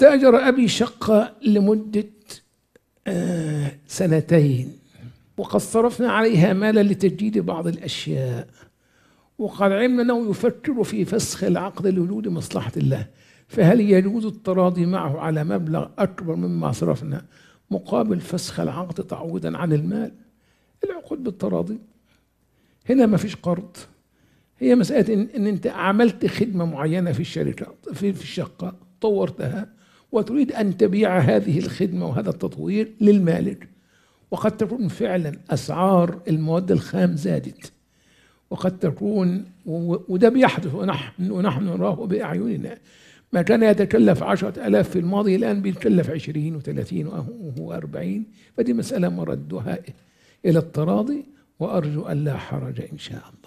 استأجر أبي شقة لمدة آه، سنتين وقد صرفنا عليها مالا لتجديد بعض الأشياء وقد علمنا أنه يفكر في فسخ العقد لوجود مصلحة الله فهل يجوز التراضي معه على مبلغ أكبر مما صرفنا مقابل فسخ العقد تعويضا عن المال العقود بالتراضي هنا ما فيش قرض هي مسألة إن, إن أنت عملت خدمة معينة في الشركة في, في الشقة طورتها وتريد أن تبيع هذه الخدمة وهذا التطوير للمالك وقد تكون فعلا أسعار المواد الخام زادت وقد تكون وده بيحدث ونحن, ونحن نراه بأعيننا ما كان يتكلف عشرة ألاف في الماضي الآن بيتكلف عشرين وثلاثين وأربعين فدي مسألة مردها إلى التراضي وأرجو أن لا حرج إن شاء الله